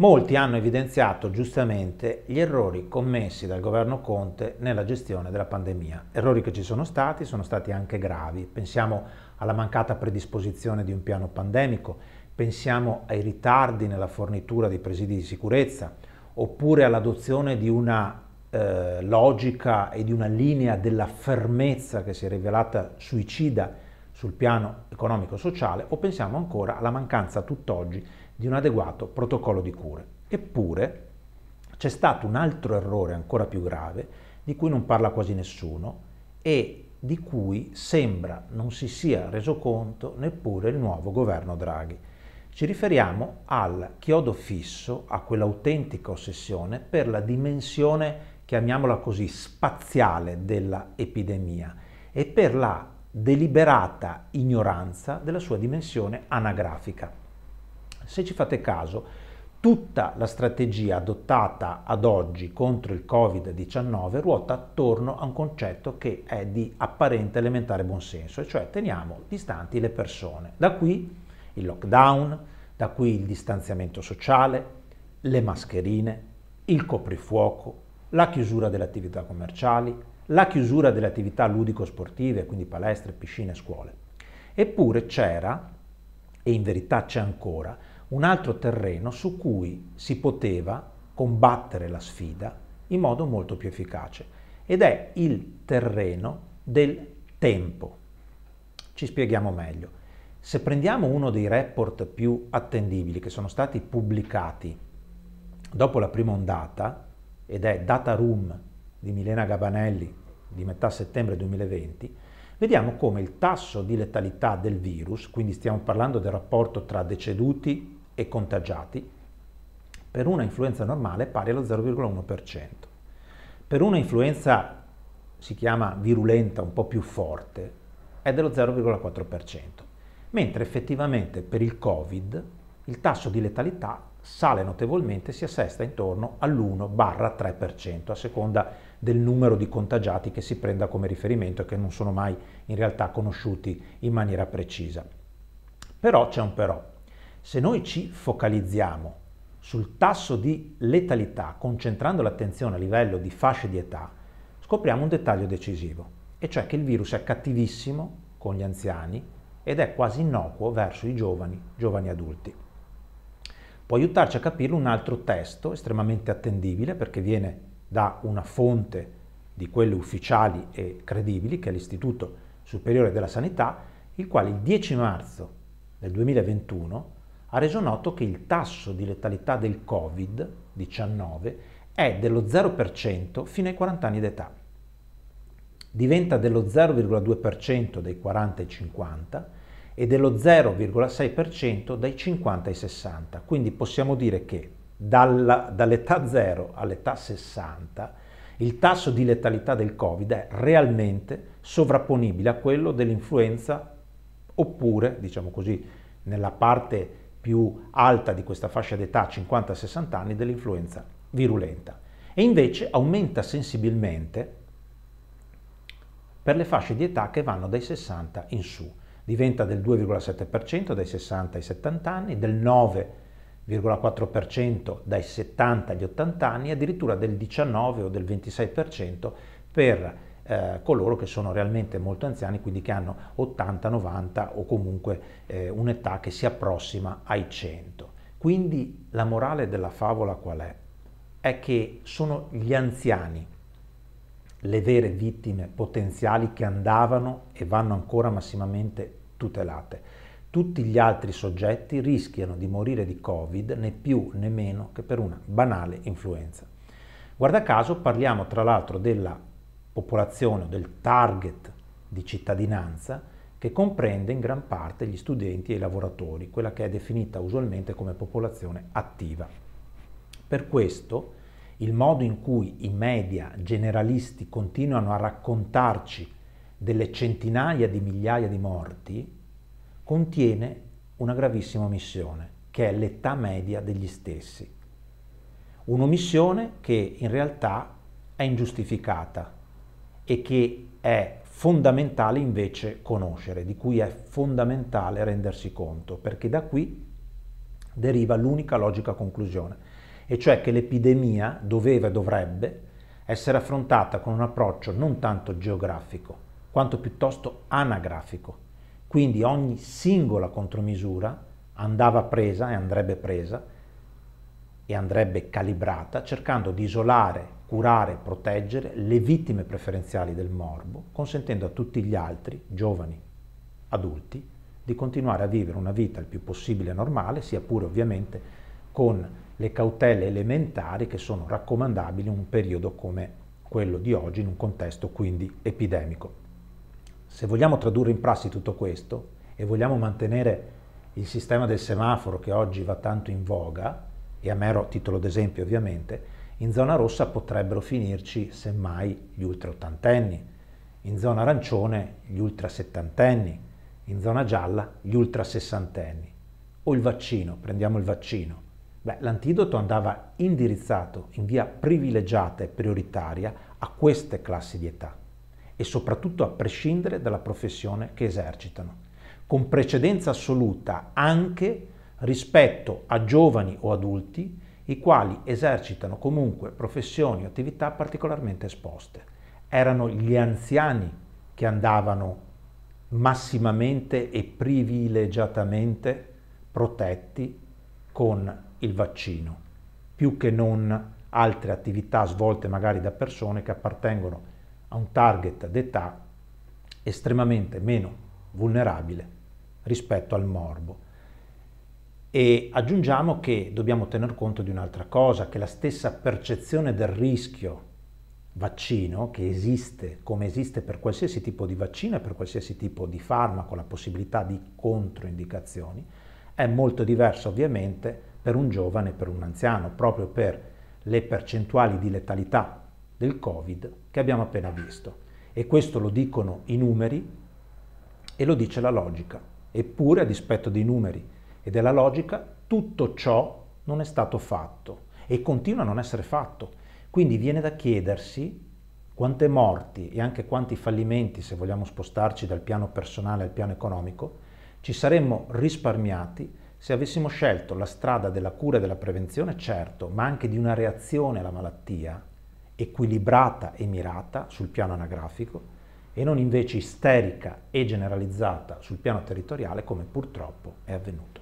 Molti hanno evidenziato giustamente gli errori commessi dal governo Conte nella gestione della pandemia. Errori che ci sono stati, sono stati anche gravi. Pensiamo alla mancata predisposizione di un piano pandemico, pensiamo ai ritardi nella fornitura dei presidi di sicurezza, oppure all'adozione di una eh, logica e di una linea della fermezza che si è rivelata suicida sul piano economico-sociale, o pensiamo ancora alla mancanza tutt'oggi di un adeguato protocollo di cure. Eppure c'è stato un altro errore ancora più grave di cui non parla quasi nessuno e di cui sembra non si sia reso conto neppure il nuovo governo Draghi. Ci riferiamo al chiodo fisso, a quell'autentica ossessione per la dimensione, chiamiamola così, spaziale dell'epidemia e per la deliberata ignoranza della sua dimensione anagrafica. Se ci fate caso, tutta la strategia adottata ad oggi contro il Covid-19 ruota attorno a un concetto che è di apparente elementare buonsenso, e cioè teniamo distanti le persone. Da qui il lockdown, da qui il distanziamento sociale, le mascherine, il coprifuoco, la chiusura delle attività commerciali, la chiusura delle attività ludico-sportive, quindi palestre, piscine, scuole. Eppure c'era, e in verità c'è ancora, un altro terreno su cui si poteva combattere la sfida in modo molto più efficace ed è il terreno del tempo. Ci spieghiamo meglio. Se prendiamo uno dei report più attendibili che sono stati pubblicati dopo la prima ondata, ed è Data Room di Milena Gabanelli di metà settembre 2020, vediamo come il tasso di letalità del virus, quindi stiamo parlando del rapporto tra deceduti e contagiati per una influenza normale pari allo 0,1%. Per una influenza si chiama virulenta, un po' più forte, è dello 0,4%, mentre effettivamente per il Covid il tasso di letalità sale notevolmente, si assesta intorno all'1-3% a seconda del numero di contagiati che si prenda come riferimento e che non sono mai in realtà conosciuti in maniera precisa. Però c'è un però. Se noi ci focalizziamo sul tasso di letalità, concentrando l'attenzione a livello di fasce di età, scopriamo un dettaglio decisivo, e cioè che il virus è cattivissimo con gli anziani ed è quasi innocuo verso i giovani, giovani adulti. Può aiutarci a capirlo un altro testo estremamente attendibile perché viene da una fonte di quelle ufficiali e credibili, che è l'Istituto Superiore della Sanità, il quale il 10 marzo del 2021 ha reso noto che il tasso di letalità del Covid-19 è dello 0% fino ai 40 anni d'età. Diventa dello 0,2% dai 40 ai 50 e dello 0,6% dai 50 ai 60. Quindi possiamo dire che dalla, dall'età 0 all'età 60 il tasso di letalità del Covid è realmente sovrapponibile a quello dell'influenza oppure, diciamo così, nella parte più alta di questa fascia d'età, 50-60 anni, dell'influenza virulenta. E invece aumenta sensibilmente per le fasce di età che vanno dai 60 in su. Diventa del 2,7% dai 60 ai 70 anni, del 9,4% dai 70 agli 80 anni, addirittura del 19 o del 26% per eh, coloro che sono realmente molto anziani, quindi che hanno 80, 90 o comunque eh, un'età che si approssima ai 100. Quindi la morale della favola qual è? È che sono gli anziani le vere vittime potenziali che andavano e vanno ancora massimamente tutelate. Tutti gli altri soggetti rischiano di morire di Covid né più né meno che per una banale influenza. Guarda caso parliamo tra l'altro della popolazione o del target di cittadinanza che comprende in gran parte gli studenti e i lavoratori, quella che è definita usualmente come popolazione attiva. Per questo il modo in cui i media generalisti continuano a raccontarci delle centinaia di migliaia di morti contiene una gravissima omissione, che è l'età media degli stessi. Un'omissione che in realtà è ingiustificata, e che è fondamentale invece conoscere, di cui è fondamentale rendersi conto, perché da qui deriva l'unica logica conclusione, e cioè che l'epidemia doveva e dovrebbe essere affrontata con un approccio non tanto geografico, quanto piuttosto anagrafico. Quindi ogni singola contromisura andava presa e andrebbe presa e andrebbe calibrata cercando di isolare curare e proteggere le vittime preferenziali del morbo, consentendo a tutti gli altri, giovani, adulti, di continuare a vivere una vita il più possibile normale, sia pure ovviamente con le cautele elementari che sono raccomandabili in un periodo come quello di oggi, in un contesto quindi epidemico. Se vogliamo tradurre in prassi tutto questo e vogliamo mantenere il sistema del semaforo che oggi va tanto in voga, e a mero titolo d'esempio ovviamente, in zona rossa potrebbero finirci semmai gli ultra ottantenni, in zona arancione gli ultra settantenni, in zona gialla gli ultra sessantenni. O il vaccino, prendiamo il vaccino. Beh, l'antidoto andava indirizzato in via privilegiata e prioritaria a queste classi di età e soprattutto a prescindere dalla professione che esercitano, con precedenza assoluta anche rispetto a giovani o adulti i quali esercitano comunque professioni o attività particolarmente esposte. Erano gli anziani che andavano massimamente e privilegiatamente protetti con il vaccino, più che non altre attività svolte magari da persone che appartengono a un target d'età estremamente meno vulnerabile rispetto al morbo. E aggiungiamo che dobbiamo tener conto di un'altra cosa, che la stessa percezione del rischio vaccino che esiste, come esiste per qualsiasi tipo di vaccino e per qualsiasi tipo di farmaco, la possibilità di controindicazioni, è molto diversa ovviamente per un giovane e per un anziano, proprio per le percentuali di letalità del Covid che abbiamo appena visto. E questo lo dicono i numeri e lo dice la logica. Eppure, a dispetto dei numeri e della logica, tutto ciò non è stato fatto e continua a non essere fatto. Quindi viene da chiedersi quante morti e anche quanti fallimenti, se vogliamo spostarci dal piano personale al piano economico, ci saremmo risparmiati se avessimo scelto la strada della cura e della prevenzione, certo, ma anche di una reazione alla malattia equilibrata e mirata sul piano anagrafico e non invece isterica e generalizzata sul piano territoriale come purtroppo è avvenuto.